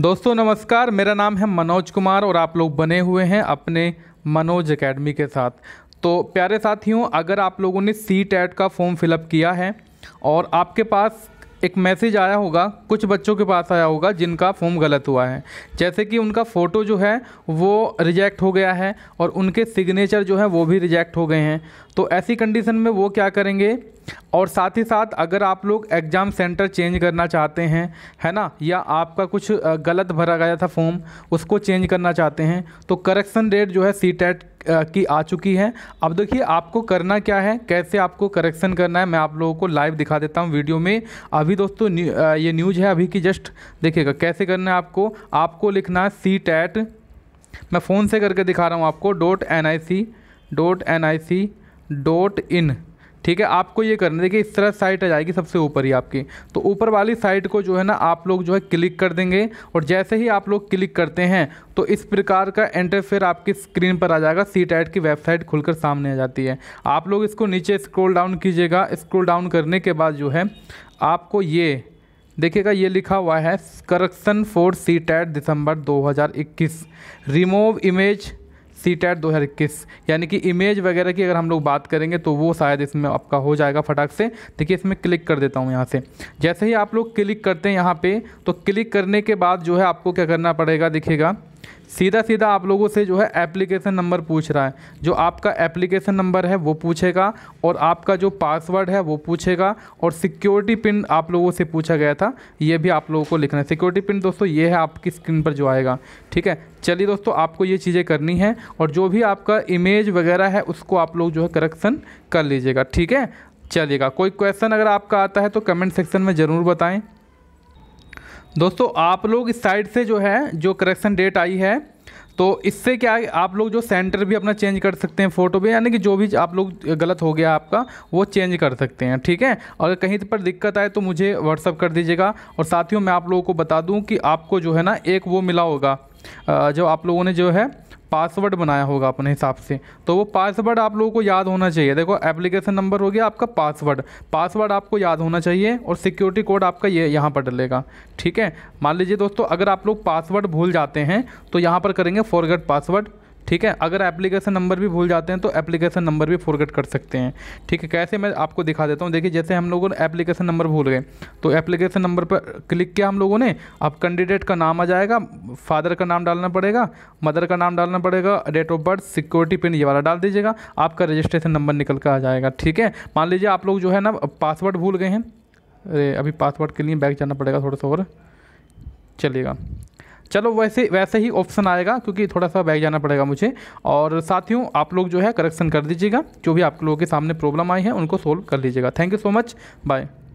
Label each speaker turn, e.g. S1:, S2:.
S1: दोस्तों नमस्कार मेरा नाम है मनोज कुमार और आप लोग बने हुए हैं अपने मनोज एकेडमी के साथ तो प्यारे साथियों अगर आप लोगों ने सी टैट का फॉर्म फिलअप किया है और आपके पास एक मैसेज आया होगा कुछ बच्चों के पास आया होगा जिनका फॉर्म गलत हुआ है जैसे कि उनका फ़ोटो जो है वो रिजेक्ट हो गया है और उनके सिग्नेचर जो है वो भी रिजेक्ट हो गए हैं तो ऐसी कंडीशन में वो क्या करेंगे और साथ ही साथ अगर आप लोग एग्ज़ाम सेंटर चेंज करना चाहते हैं है ना या आपका कुछ गलत भरा गया था फॉर्म उसको चेंज करना चाहते हैं तो करेक्शन डेट जो है सी टेट की आ चुकी है अब देखिए आपको करना क्या है कैसे आपको करेक्शन करना है मैं आप लोगों को लाइव दिखा देता हूँ वीडियो में अभी दोस्तों न्यू, ये न्यूज़ है अभी की जस्ट देखिएगा कैसे करना है आपको आपको लिखना है सी टैट मैं फ़ोन से करके दिखा रहा हूँ आपको dot N I C dot N I C dot in ठीक है आपको ये करना देखिए इस तरह साइट आ जाएगी सबसे ऊपर ही आपकी तो ऊपर वाली साइट को जो है ना आप लोग जो है क्लिक कर देंगे और जैसे ही आप लोग क्लिक करते हैं तो इस प्रकार का इंटरफेयर आपकी स्क्रीन पर आ जाएगा सी टैट की वेबसाइट खुलकर सामने आ जाती है आप लोग इसको नीचे स्क्रोल डाउन कीजिएगा स्क्रोल डाउन करने के बाद जो है आपको ये देखिएगा ये लिखा हुआ है correction for C TET December 2021 remove image C TET दो यानी कि इमेज वगैरह की अगर हम लोग बात करेंगे तो वो शायद इसमें आपका हो जाएगा फटाक से देखिए इसमें क्लिक कर देता हूँ यहाँ से जैसे ही आप लोग क्लिक करते हैं यहाँ पे तो क्लिक करने के बाद जो है आपको क्या करना पड़ेगा देखिएगा सीधा सीधा आप लोगों से जो है एप्लीकेशन नंबर पूछ रहा है जो आपका एप्लीकेशन नंबर है वो पूछेगा और आपका जो पासवर्ड है वो पूछेगा और सिक्योरिटी पिन आप लोगों से पूछा गया था ये भी आप लोगों को लिखना है सिक्योरिटी पिन दोस्तों ये है आपकी स्क्रीन पर जो आएगा ठीक है चलिए दोस्तों आपको ये चीज़ें करनी है और जो भी आपका इमेज वगैरह है उसको आप लोग जो है करेक्शन कर लीजिएगा ठीक है चलिएगा कोई क्वेश्चन अगर आपका आता है तो कमेंट सेक्शन में ज़रूर बताएं दोस्तों आप लोग इस साइड से जो है जो करेक्शन डेट आई है तो इससे क्या है आप लोग जो सेंटर भी अपना चेंज कर सकते हैं फ़ोटो भी यानी कि जो भी आप लोग गलत हो गया आपका वो चेंज कर सकते हैं ठीक है अगर कहीं पर दिक्कत आए तो मुझे व्हाट्सअप कर दीजिएगा और साथियों मैं आप लोगों को बता दूं कि आपको जो है ना एक वो मिला होगा जो आप लोगों ने जो है पासवर्ड बनाया होगा अपने हिसाब से तो वो पासवर्ड आप लोगों को याद होना चाहिए देखो एप्लीकेशन नंबर हो गया आपका पासवर्ड पासवर्ड आपको याद होना चाहिए और सिक्योरिटी कोड आपका ये यहाँ पर डलेगा ठीक है मान लीजिए दोस्तों अगर आप लोग पासवर्ड भूल जाते हैं तो यहाँ पर करेंगे फॉरगेट पासवर्ड ठीक है अगर एप्लीकेशन नंबर भी भूल जाते हैं तो एप्लीकेशन नंबर भी फॉरगेट कर सकते हैं ठीक है कैसे मैं आपको दिखा देता हूँ देखिए जैसे हम लोगों ने एप्लीकेशन नंबर भूल गए तो एप्लीकेशन नंबर पर क्लिक किया हम लोगों ने अब कैंडिडेट का नाम आ जाएगा फादर का नाम डालना पड़ेगा मदर का नाम डालना पड़ेगा date of birth security pin ये वाला डाल दीजिएगा आपका रजिस्ट्रेशन नंबर निकल कर आ जाएगा ठीक है मान लीजिए आप लोग जो है ना पासवर्ड भूल गए हैं अरे अभी पासवर्ड के लिए बैग जाना पड़ेगा थोड़ा सा और चलेगा चलो वैसे वैसे ही ऑप्शन आएगा क्योंकि थोड़ा सा बैग जाना पड़ेगा मुझे और साथियों आप लोग जो है करेक्शन कर दीजिएगा जो भी आप लोगों के सामने प्रॉब्लम आई है उनको सोल्व कर लीजिएगा thank you so much bye